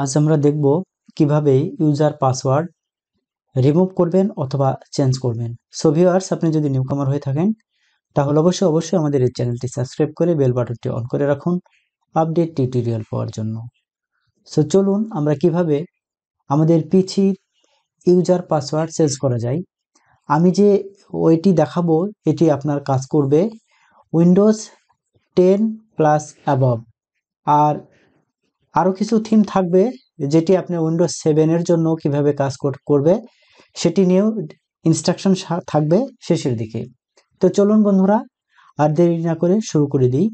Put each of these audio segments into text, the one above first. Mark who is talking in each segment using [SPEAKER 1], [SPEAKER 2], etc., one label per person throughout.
[SPEAKER 1] আজ আমরা দেখব কিভাবে ইউজার পাসওয়ার্ড রিমুভ করবেন অথবা চেঞ্জ করবেন সো আপনি যদি নিউকামার হয়ে থাকেন তাহলে অবশ্যই অবশ্যই আমাদের এই চ্যানেলটি সাবস্ক্রাইব করে বেল বাটনটি অন করে রাখুন আপডেট টিউটোরিয়াল পাওয়ার জন্য সো চলুন আমরা কিভাবে আমাদের পিছির ইউজার পাসওয়ার্ড চেঞ্জ করা যায় আমি যে ওইটি দেখাবো এটি আপনার কাজ করবে উইন্ডোজ টেন প্লাস অ্যাবভ আর আরও কিছু থিম থাকবে যেটি আপনি উইন্ডোজ সেভেনের জন্য কিভাবে কাজ করবে সেটি নিয়েও ইনস্ট্রাকশন থাকবে শেষের দিকে তো চলুন বন্ধুরা আর দেরি না করে শুরু করে দিই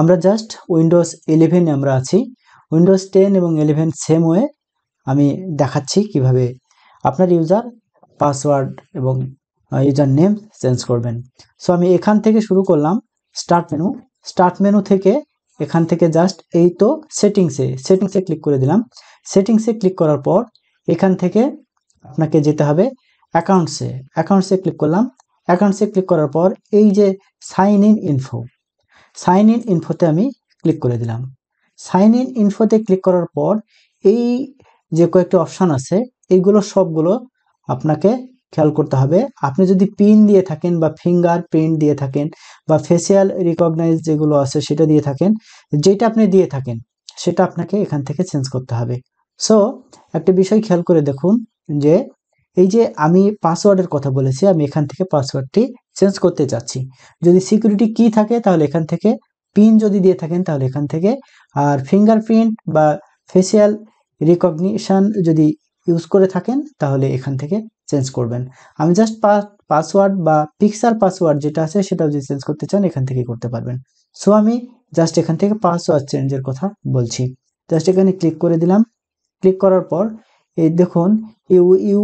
[SPEAKER 1] আমরা জাস্ট উইন্ডোজ ইলেভেনে আমরা আছি উইন্ডোজ টেন এবং ইলেভেন সেম ওয়ে আমি দেখাচ্ছি কিভাবে আপনার ইউজার পাসওয়ার্ড এবং ইউজার নেম চেঞ্জ করবেন সো আমি এখান থেকে শুরু করলাম স্টার্ট মেনু স্টার্ট মেনু থেকে এখান থেকে জাস্ট এই তো সেটিংসে সেটিংসে ক্লিক করে দিলাম সেটিংসে ক্লিক করার পর এখান থেকে আপনাকে যেতে হবে অ্যাকাউন্টসে অ্যাকাউন্টসে ক্লিক করলাম অ্যাকাউন্টসে ক্লিক করার পর এই যে sign in info sign in ইনফোতে আমি ক্লিক করে দিলাম সাইন ইন ইনফোতে ক্লিক করার পর এই যে কয়েকটি অপশান আছে এইগুলো সবগুলো আপনাকে খেয়াল করতে হবে আপনি যদি পিন দিয়ে থাকেন বা ফিঙ্গার প্রিন্ট দিয়ে থাকেন বা ফেসিয়াল রিকগনাইজ যেগুলো আছে সেটা দিয়ে থাকেন যেটা আপনি দিয়ে থাকেন সেটা আপনাকে এখান থেকে চেঞ্জ করতে হবে সো একটা বিষয় খেয়াল করে দেখুন যে এই যে আমি পাসওয়ার্ডের কথা বলেছি আমি এখান থেকে পাসওয়ার্ডটি চেঞ্জ করতে চাচ্ছি যদি সিকিউরিটি কি থাকে তাহলে এখান থেকে পিন যদি দিয়ে থাকেন তাহলে এখান থেকে আর ফিঙ্গারপ্রিন্ট বা ফেসিয়াল রিকগনিশান যদি ইউজ করে থাকেন তাহলে এখান থেকে চেঞ্জ করবেন আমি জাস্ট পাসওয়ার্ড বা পিক্সার পাসওয়ার্ড যেটা আছে সেটাও যদি চেঞ্জ করতে চান এখান থেকে করতে পারবেন সো আমি জাস্ট এখান থেকে পাসওয়ার্ড চেঞ্জের কথা বলছি জাস্ট এখানে ক্লিক করে দিলাম ক্লিক করার পর এই দেখুন you you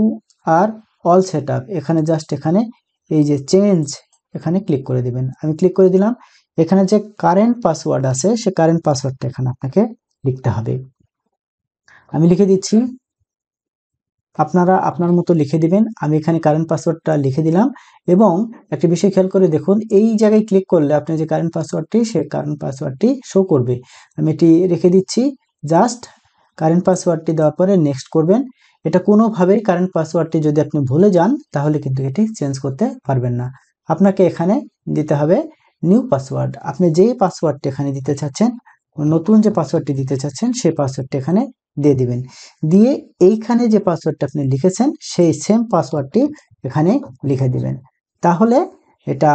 [SPEAKER 1] are all set এখানে জাস্ট এখানে এই যে চেঞ্জ এখানে ক্লিক করে দিবেন আমি ক্লিক করে দিলাম এখানে যে কারেন্ট পাসওয়ার্ড আছে সে কারেন্ট পাসওয়ার্ডটা এখানে আপনাকে লিখতে হবে আমি লিখে দিচ্ছি আপনারা আপনার মতো লিখে দিবেন আমি এখানে কারেন্ট পাসওয়ার্ডটা লিখে দিলাম এবং একটি বিষয় খেয়াল করে দেখুন এই জায়গায় ক্লিক করলে আপনি যে কারেন্ট পাসওয়ার্ডটি সে কারেন্ট পাসওয়ার্ডটি শো করবে আমি এটি রেখে দিচ্ছি জাস্ট কারেন্ট পাসওয়ার্ডটি দেওয়ার পরে নেক্সট করবেন এটা কোনোভাবেই কারেন্ট পাসওয়ার্ডটি যদি আপনি ভুলে যান তাহলে কিন্তু এটি চেঞ্জ করতে পারবেন না আপনাকে এখানে দিতে হবে নিউ পাসওয়ার্ড আপনি যে পাসওয়ার্ডটি এখানে দিতে চাচ্ছেন নতুন যে পাসওয়ার্ডটি দিতে চাচ্ছেন সেই পাসওয়ার্ডটি এখানে দিয়ে দিবেন দিয়ে এইখানে যে পাসওয়ার্ডটা আপনি লিখেছেন সেই সেম পাসওয়ার্ডটি এখানে লিখে দিবেন তাহলে এটা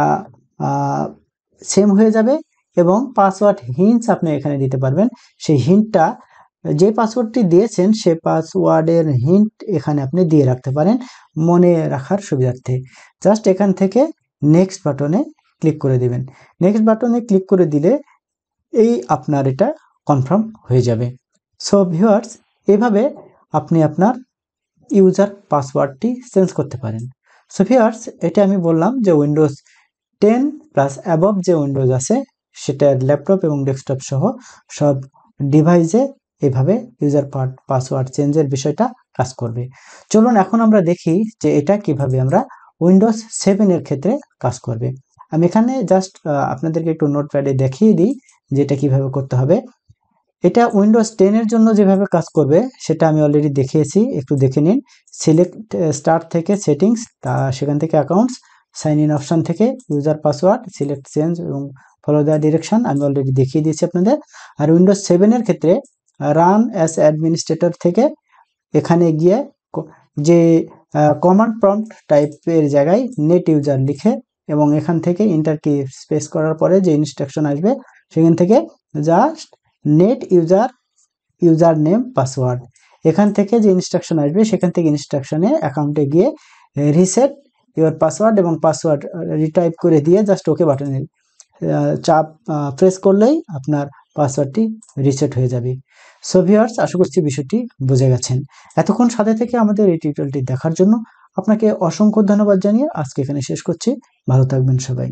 [SPEAKER 1] সেম হয়ে যাবে এবং পাসওয়ার্ড হিন্টস আপনি এখানে দিতে পারবেন সেই হিন্টটা যে পাসওয়ার্ডটি দিয়েছেন সে পাসওয়ার্ডের হিন্ট এখানে আপনি দিয়ে রাখতে পারেন মনে রাখার সুবিধার্থে জাস্ট এখান থেকে নেক্সট বাটনে ক্লিক করে দিবেন নেক্সট বাটনে ক্লিক করে দিলে এই আপনার এটা কনফার্ম হয়ে যাবে সো ভিউয়ার্স এভাবে আপনি আপনার ইউজার পাসওয়ার্ডটি চেঞ্জ করতে পারেন সো ভিউয়ার্স এটা আমি বললাম যে উইন্ডোজ টেন প্লাস অ্যাবভ যে উইন্ডোজ আছে সেটা ল্যাপটপ এবং ডেস্কটপ সহ সব ডিভাইসে এভাবে ইউজার পাসওয়ার্ড চেঞ্জের বিষয়টা কাজ করবে চলুন এখন আমরা দেখি যে এটা কিভাবে আমরা উইন্ডোজ সেভেনের ক্ষেত্রে কাজ করবে আমি এখানে জাস্ট আপনাদেরকে একটু নোটপ্যাডে দেখিয়ে দিই যে এটা কীভাবে করতে হবে এটা উইন্ডোজ টেনের জন্য যেভাবে কাজ করবে সেটা আমি অলরেডি দেখিয়েছি একটু দেখে নিন সিলেক্ট স্টার্ট থেকে সেটিংস তা সেখান থেকে অ্যাকাউন্টস সাইন ইন অপশান থেকে ইউজার পাসওয়ার্ড সিলেক্ট চেঞ্জ এবং ফলো দ্য ডিরেকশান আমি অলরেডি দেখিয়ে দিয়েছি আপনাদের আর উইন্ডোজ সেভেনের ক্ষেত্রে রান অ্যাস অ্যাডমিনিস্ট্রেটর থেকে এখানে গিয়ে যে কমান্ড প্রম্পট টাইপের জায়গায় নেট ইউজার লিখে এবং এখান থেকে ইন্টার কি স্পেস করার পরে যে ইনস্ট্রাকশন আসবে সেখান থেকে just net user user name password এখান থেকে যে ইনস্ট্রাকশন আসবে সেখান থেকে ইনস্ট্রাকশনে অ্যাকাউন্টে গিয়ে রিসেট ইউর পাসওয়ার্ড এবং পাসওয়ার্ড রিটাইপ করে দিয়ে জাস্ট ওকে বাটনে চাপ প্রেস করলেই আপনার পাসওয়ার্ডটি রিসেট হয়ে যাবে সো ভিওয়ার্স আশা করছি বিষয়টি বুঝে গেছেন এতক্ষণ সাথে থেকে আমাদের এই টিউটোরিয়ালটি দেখার জন্য আপনাকে অসংখ্য ধন্যবাদ জানিয়ে আজকে এখানে শেষ করছি ভালো থাকবেন সবাই